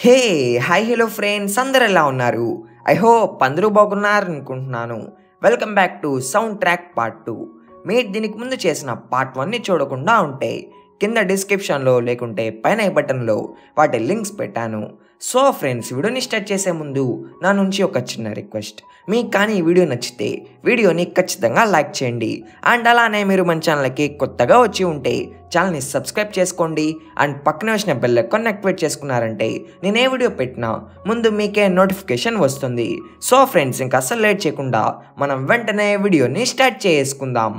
hey hi hello friends అందరు ఎలా ఉన్నారు ఐ హోప్ అందరూ బాగున్నారు అనుకుంటున్నాను welcome back to sound track part two మీరు దీనికి ముందు చేసిన పార్ట్ వన్ని చూడకుండా ఉంటే కింద డిస్క్రిప్షన్లో లేకుంటే పైన బటన్లో వాటి లింక్స్ పెట్టాను సో ఫ్రెండ్స్ వీడియోని స్టార్ట్ చేసే ముందు నా నుంచి ఒక చిన్న రిక్వెస్ట్ మీకు కానీ వీడియో నచ్చితే వీడియోని ఖచ్చితంగా లైక్ చేయండి అండ్ అలానే మీరు మన ఛానల్కి కొత్తగా వచ్చి ఉంటే ఛానల్ని సబ్స్క్రైబ్ చేసుకోండి అండ్ పక్కన వచ్చిన బెల్ ఎక్కడిని యాక్టివేట్ చేసుకున్నారంటే నేను ఏ వీడియో పెట్టినా ముందు మీకే నోటిఫికేషన్ వస్తుంది సో ఫ్రెండ్స్ ఇంకా అసలు లేట్ చేయకుండా మనం వెంటనే వీడియోని స్టార్ట్ చేసుకుందాం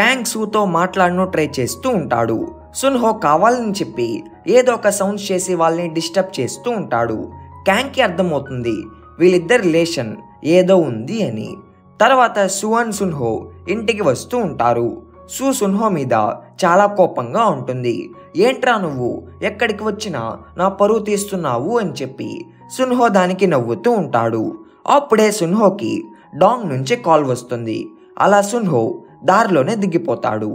ట్యాంక్ సూతో మాట్లాడను ట్రై చేస్తూ ఉంటాడు సున్హో కావాలని చెప్పి ఏదో ఒక సౌండ్స్ చేసి వాళ్ళని డిస్టర్బ్ చేస్తూ ఉంటాడు ట్యాంక్కి అర్థమవుతుంది వీళ్ళిద్దరి రిలేషన్ ఏదో ఉంది అని తర్వాత సువన్ సున్హో ఇంటికి వస్తూ ఉంటారు సు సున్హో మీద చాలా కోపంగా ఉంటుంది ఏంట్రా నువ్వు ఎక్కడికి వచ్చినా నా పరువు తీస్తున్నావు అని చెప్పి సున్హో దానికి నవ్వుతూ ఉంటాడు అప్పుడే సున్హోకి డాంగ్ నుంచి కాల్ వస్తుంది అలా సున్హో దారిలోనే దిగిపోతాడు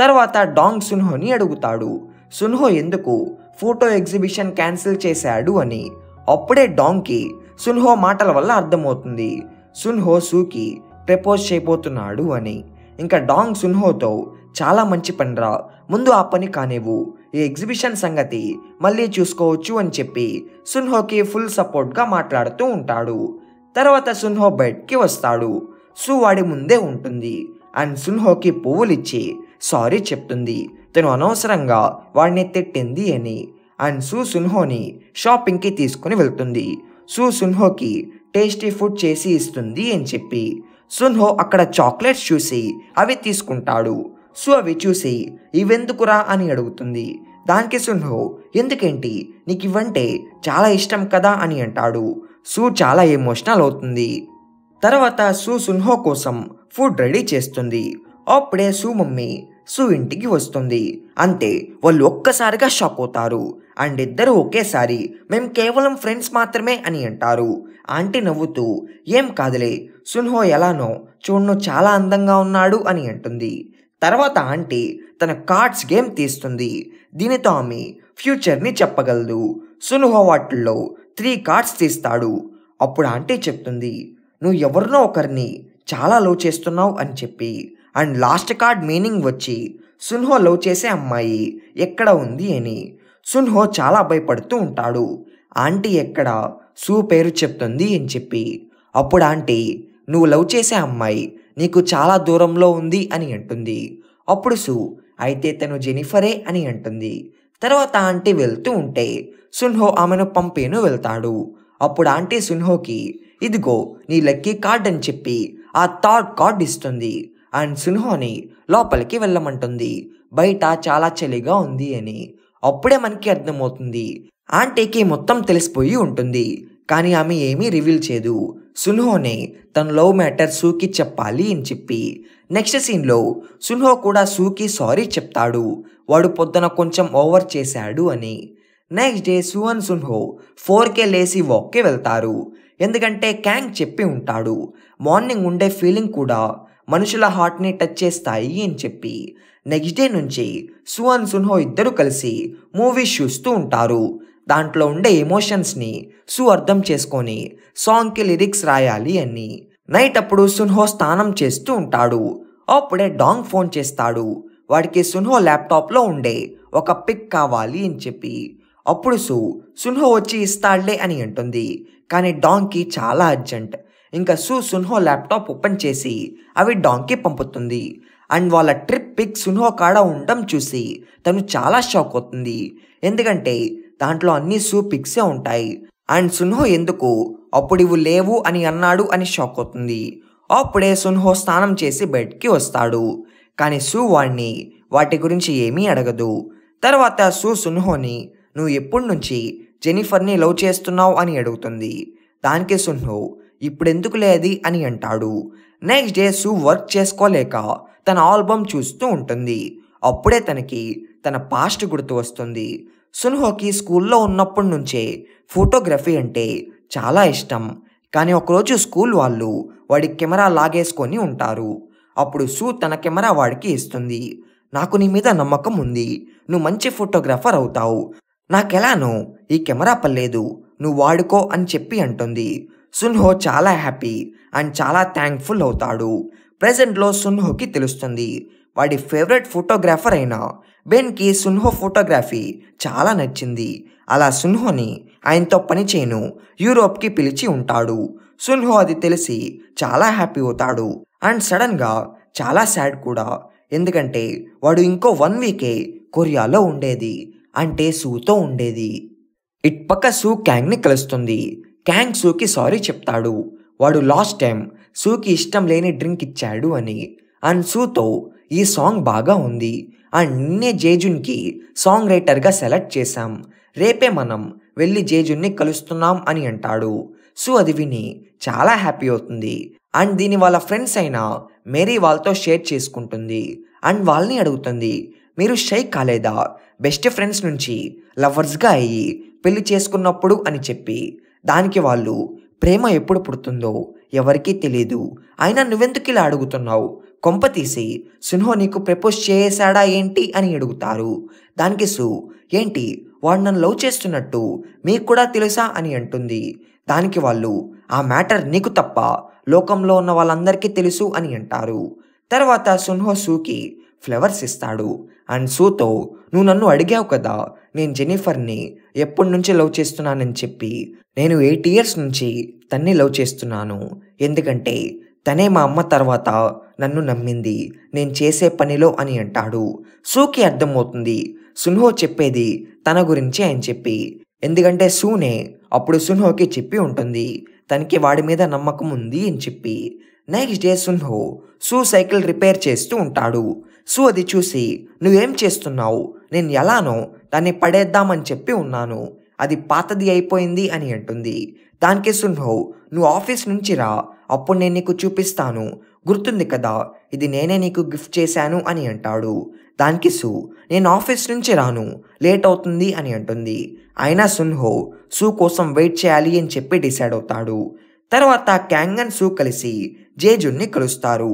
తర్వాత డాంగ్ సున్హోని అడుగుతాడు సున్హో ఎందుకు ఫోటో ఎగ్జిబిషన్ క్యాన్సిల్ చేశాడు అని అప్పుడే డాంగ్కి సున్హో మాటల వల్ల అర్థమవుతుంది సున్హో సూకి ప్రపోజ్ చేయబోతున్నాడు అని ఇంకా డాంగ్ సున్హోతో చాలా మంచి పనిరా ముందు ఆ పని కానివ్వు ఈ ఎగ్జిబిషన్ సంగతి మళ్ళీ చూసుకోవచ్చు అని చెప్పి సున్హోకి ఫుల్ సపోర్ట్గా మాట్లాడుతూ ఉంటాడు తర్వాత సున్హో బయటికి వస్తాడు సూ వాడి ముందే ఉంటుంది అండ్ సున్హోకి పువ్వులిచ్చి సారీ చెప్తుంది తను అనవసరంగా వాడిని తిట్టింది అని అండ్ సూ సున్హోని షాపింగ్కి తీసుకుని వెళ్తుంది సూ సున్హోకి టేస్టీ ఫుడ్ చేసి ఇస్తుంది అని చెప్పి సున్హో అక్కడ చాక్లెట్స్ చూసి అవి తీసుకుంటాడు సు అవి చూసి ఇవెందుకురా అని అడుగుతుంది దానికి సున్హో ఎందుకేంటి నీకు ఇవంటే చాలా ఇష్టం కదా అని అంటాడు సు చాలా ఎమోషనల్ అవుతుంది తర్వాత సు సున్హో కోసం ఫుడ్ రెడీ చేస్తుంది అప్పుడే సు మమ్మీ సు ఇంటికి వస్తుంది అంతే వాళ్ళు ఒక్కసారిగా షాక్ అవుతారు అండ్ ఇద్దరు ఒకేసారి మేము కేవలం ఫ్రెండ్స్ మాత్రమే అని అంటారు ఆంటీ నవ్వుతూ ఏం కాదులే సున్హో ఎలానో చూడ్ను చాలా అందంగా ఉన్నాడు అని అంటుంది తర్వాత ఆంటీ తన కార్డ్స్ గేమ్ తీస్తుంది దీనితో ఆమె ఫ్యూచర్ని చెప్పగలదు సున్హో వాటిల్లో త్రీ కార్డ్స్ తీస్తాడు అప్పుడు ఆంటీ చెప్తుంది నువ్వు ఎవరినో ఒకరిని చాలా లవ్ చేస్తున్నావు అని చెప్పి అండ్ లాస్ట్ కార్డ్ మీనింగ్ వచ్చి సున్హో లవ్ చేసే అమ్మాయి ఎక్కడ ఉంది అని సున్హో చాలా భయపడుతూ ఉంటాడు ఆంటీ ఎక్కడ సూ పేరు చెప్తుంది అని చెప్పి అప్పుడు ఆంటీ నువ్వు లవ్ చేసే అమ్మాయి నీకు చాలా దూరంలో ఉంది అని అంటుంది అప్పుడు సూ అయితే తను జెనిఫరే అని అంటుంది తర్వాత ఆంటీ వెళ్తూ ఉంటే సున్హో ఆమెను పంపేను వెళ్తాడు అప్పుడు ఆంటీ సున్హోకి ఇదిగో నీ లక్కీ కార్డ్ అని చెప్పి ఆ థాట్ కార్డ్ ఇస్తుంది అండ్ సున్హోని లోపలికి వెళ్ళమంటుంది బయట చాలా చలిగా ఉంది అని అప్పుడే మనకి అర్థమవుతుంది ఆంటీకి మొత్తం తెలిసిపోయి ఉంటుంది కానీ ఆమె ఏమీ రివీల్ చేయదు సున్హోనే తన లవ్ మ్యాటర్ సూకి చెప్పాలి అని చెప్పి నెక్స్ట్ సీన్లో సున్హో కూడా సూకి సారీ చెప్తాడు వాడు పొద్దున కొంచెం ఓవర్ చేశాడు అని నెక్స్ట్ డే సుహన్ సున్హో ఫోర్కే లేసి వాక్కి వెళ్తారు ఎందుకంటే క్యాంగ్ చెప్పి ఉంటాడు మార్నింగ్ ఉండే ఫీలింగ్ కూడా మనుషుల హార్ట్ని టచ్ చేస్తాయి అని చెప్పి నెక్స్ట్ డే నుంచి సుహన్ సున్హో ఇద్దరు కలిసి మూవీస్ చూస్తూ ఉంటారు దాంట్లో ఉండే ఎమోషన్స్ని సు అర్థం చేసుకొని సాంగ్కి లిరిక్స్ రాయాలి అని నైట్ అప్పుడు సున్హో స్నానం చేస్తూ ఉంటాడు అప్పుడే డాంగ్ ఫోన్ చేస్తాడు వాడికి సున్హో ల్యాప్టాప్లో ఉండే ఒక పిక్ కావాలి అని చెప్పి అప్పుడు సు సున్హో వచ్చి ఇస్తాడులే అని అంటుంది కానీ డాంకి చాలా అర్జెంట్ ఇంకా సు సున్హో ల్యాప్టాప్ ఓపెన్ చేసి అవి డాంకీ పంపుతుంది అండ్ వాళ్ళ ట్రిప్ పిక్ సున్హో కాడ ఉండడం చూసి తను చాలా షాక్ అవుతుంది ఎందుకంటే దాంట్లో అన్ని సూ పిక్సే ఉంటాయి అండ్ సున్హో ఎందుకు అప్పుడు ఇవి లేవు అని అన్నాడు అని షాక్ అవుతుంది అప్పుడే సున్హో స్నానం చేసి బెడ్కి వస్తాడు కానీ సూ వాణ్ణి వాటి గురించి ఏమీ అడగదు తర్వాత సూ సున్హోని నువ్వు ఎప్పటి నుంచి జెనిఫర్ని లవ్ చేస్తున్నావు అని అడుగుతుంది దానికి సున్హు ఇప్పుడెందుకు లేది అని అంటాడు నెక్స్ట్ డే సు వర్క్ చేసుకోలేక తన ఆల్బమ్ చూస్తూ ఉంటుంది అప్పుడే తనకి తన పాస్ట్ గుర్తు వస్తుంది సున్హోకి స్కూల్లో ఉన్నప్పటి నుంచే ఫోటోగ్రఫీ అంటే చాలా ఇష్టం కానీ ఒకరోజు స్కూల్ వాళ్ళు వాడి కెమెరా లాగేసుకొని ఉంటారు అప్పుడు సూ తన కెమెరా వాడికి ఇస్తుంది నాకు నీ మీద నమ్మకం ఉంది నువ్వు మంచి ఫోటోగ్రాఫర్ అవుతావు నాకెలానో ఈ కెమెరా పర్లేదు నువ్వు వాడుకో అని చెప్పి అంటుంది సున్హో చాలా హ్యాపీ అండ్ చాలా థ్యాంక్ఫుల్ అవుతాడు ప్రజెంట్లో సున్హోకి తెలుస్తుంది వాడి ఫేవరెట్ ఫోటోగ్రాఫర్ అయిన బెన్కి సున్హో ఫోటోగ్రఫీ చాలా నచ్చింది అలా సున్హోని ఆయనతో పనిచేయను యూరోప్కి పిలిచి ఉంటాడు సున్హో అది తెలిసి చాలా హ్యాపీ అవుతాడు అండ్ సడన్గా చాలా సాడ్ కూడా ఎందుకంటే వాడు ఇంకో వన్ వీకే కొరియాలో ఉండేది అంటే సూతో ఉండేది ఇట్పక్క సూ క్యాంగ్ని కలుస్తుంది క్యాంగ్ సూకి సారీ చెప్తాడు వాడు లాస్ట్ టైం సూకి ఇష్టం లేని డ్రింక్ ఇచ్చాడు అని అండ్ సూతో ఈ సాంగ్ బాగా ఉంది అండ్ నిన్నే జేజున్కి సాంగ్ రైటర్గా సెలెక్ట్ చేశాం రేపే మనం వెళ్ళి జేజున్ని కలుస్తున్నాం అని అంటాడు సూ అది విని చాలా హ్యాపీ అవుతుంది అండ్ దీని వాళ్ళ ఫ్రెండ్స్ అయిన మేరీ వాళ్ళతో షేర్ చేసుకుంటుంది అండ్ వాళ్ళని అడుగుతుంది మీరు షై కాలేదా బెస్ట్ ఫ్రెండ్స్ నుంచి లవర్స్గా అయ్యి పెళ్లి చేసుకున్నప్పుడు అని చెప్పి దానికి వాళ్ళు ప్రేమ ఎప్పుడు పుడుతుందో ఎవరికీ తెలియదు అయినా నువ్వెందుకు ఇలా అడుగుతున్నావు కొంప తీసి సున్హో నీకు ప్రపోజ్ చేశాడా ఏంటి అని అడుగుతారు దానికి సు ఏంటి వాడు నన్ను లవ్ చేస్తున్నట్టు మీకు కూడా తెలుసా అని అంటుంది దానికి వాళ్ళు ఆ మ్యాటర్ నీకు తప్ప లోకంలో ఉన్న వాళ్ళందరికీ తెలుసు అని అంటారు తర్వాత సున్హో సూకి ఫ్లవర్స్ ఇస్తాడు అండ్ సూతో నువ్వు నన్ను అడిగావు కదా నేను జెనిఫర్ని ఎప్పటి నుంచి లవ్ చేస్తున్నానని చెప్పి నేను ఎయిట్ ఇయర్స్ నుంచి తన్ని లవ్ చేస్తున్నాను ఎందుకంటే తనే మా అమ్మ తర్వాత నన్ను నమ్మింది నేను చేసే పనిలో అని అంటాడు సూకి అర్థమవుతుంది సున్హో చెప్పేది తన గురించి ఆయన చెప్పి ఎందుకంటే సూనే అప్పుడు సున్హోకి చెప్పి ఉంటుంది తనకి వాడి మీద నమ్మకం ఉంది అని చెప్పి నెక్స్ట్ డే సున్హో సూ సైకిల్ రిపేర్ చేస్తూ ఉంటాడు సో అది చూసి నువ్వేం చేస్తున్నావు నేను ఎలానో దాన్ని పడేద్దామని చెప్పి ఉన్నాను అది పాతది అయిపోయింది అని అంటుంది దానికి సున్హో నువ్వు ఆఫీస్ నుంచి రా అప్పుడు నేను నీకు చూపిస్తాను గుర్తుంది కదా ఇది నేనే నీకు గిఫ్ట్ చేశాను అని అంటాడు దానికి సు నేను ఆఫీస్ నుంచి రాను లేట్ అవుతుంది అని అంటుంది అయినా సున్హో సు కోసం వెయిట్ చేయాలి అని చెప్పి డిసైడ్ అవుతాడు తర్వాత క్యాంగన్ సూ కలిసి జేజున్ని కలుస్తారు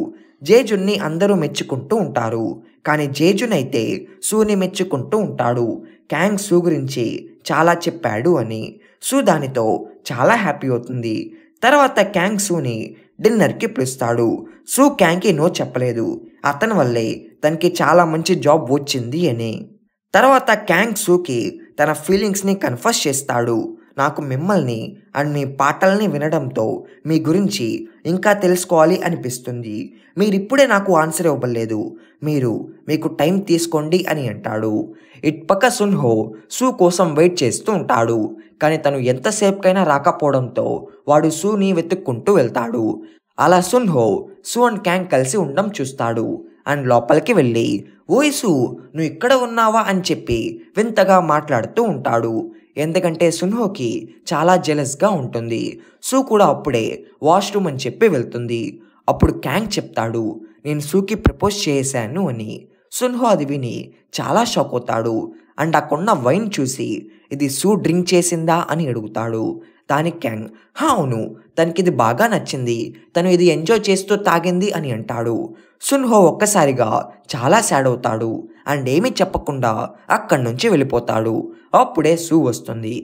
జేజున్ని అందరూ మెచ్చుకుంటూ ఉంటారు కానీ జేజున్ అయితే సూని మెచ్చుకుంటూ ఉంటాడు క్యాంగ్ సూ గురించి చాలా చెప్పాడు అని సూ దానితో చాలా హ్యాపీ అవుతుంది తర్వాత క్యాంగ్ సూని డిన్నర్కి పిలుస్తాడు సూ క్యాంగ్కి నో చెప్పలేదు అతని వల్లే తనకి చాలా మంచి జాబ్ వచ్చింది అని తర్వాత క్యాంగ్ సూకి తన ఫీలింగ్స్ని కన్ఫర్స్ చేస్తాడు నాకు మిమ్మల్ని అండ్ మీ పాటల్ని వినడంతో మీ గురించి ఇంకా తెలుసుకోవాలి అనిపిస్తుంది మీరిప్పుడే నాకు ఆన్సర్ ఇవ్వలేదు మీరు మీకు టైం తీసుకోండి అని అంటాడు పక్క సున్హో సూ కోసం వెయిట్ చేస్తూ ఉంటాడు కానీ తను ఎంతసేపుకైనా రాకపోవడంతో వాడు సూని వెతుక్కుంటూ వెళ్తాడు అలా సున్హో సూ అండ్ క్యాంగ్ కలిసి ఉండడం చూస్తాడు అండ్ లోపలికి వెళ్ళి సూ నువ్వు ఇక్కడ ఉన్నావా అని చెప్పి వింతగా మాట్లాడుతూ ఉంటాడు ఎందుకంటే సున్హోకి చాలా జెలస్గా ఉంటుంది సూ కూడా అప్పుడే వాష్రూమ్ అని చెప్పి వెళ్తుంది అప్పుడు క్యాంగ్ చెప్తాడు నేను సూకి ప్రపోజ్ చేశాను అని సున్హో అది విని చాలా షాక్ అవుతాడు అండ్ అక్కడున్న వైన్ చూసి ఇది సూ డ్రింక్ చేసిందా అని అడుగుతాడు దానికి క్యాంగ్ హా అవును తనకి ఇది బాగా నచ్చింది తను ఇది ఎంజాయ్ చేస్తూ తాగింది అని అంటాడు సున్హో ఒక్కసారిగా చాలా సాడ్ అవుతాడు అండ్ ఏమీ చెప్పకుండా అక్కడి నుంచి వెళ్ళిపోతాడు అప్పుడే సూ వస్తుంది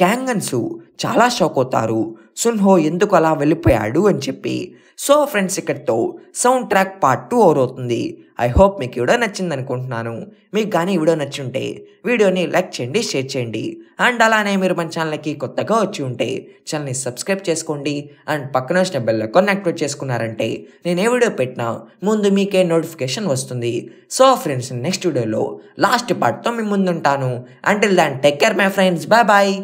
క్యాంగన్ సూ చాలా షాక్ అవుతారు సున్హో ఎందుకు అలా వెళ్ళిపోయాడు అని చెప్పి సో ఫ్రెండ్స్ ఇక్కడితో sound track part two over అవుతుంది ఐ హోప్ మీకు ఈ వీడియో నచ్చింది అనుకుంటున్నాను మీకు కానీ వీడియో నచ్చి ఉంటే వీడియోని లైక్ చేయండి షేర్ చేయండి అండ్ అలానే మీరు మన ఛానల్కి కొత్తగా వచ్చి ఉంటే ఛానల్ని సబ్స్క్రైబ్ చేసుకోండి అండ్ పక్కన వచ్చిన బెల్ కొన్ని యాక్టివేట్ చేసుకున్నారంటే నేను ఏ వీడియో పెట్టినా ముందు మీకే నోటిఫికేషన్ వస్తుంది సో ఫ్రెండ్స్ నెక్స్ట్ వీడియోలో లాస్ట్ పార్ట్తో మీ ముందుంటాను until then take care my friends bye bye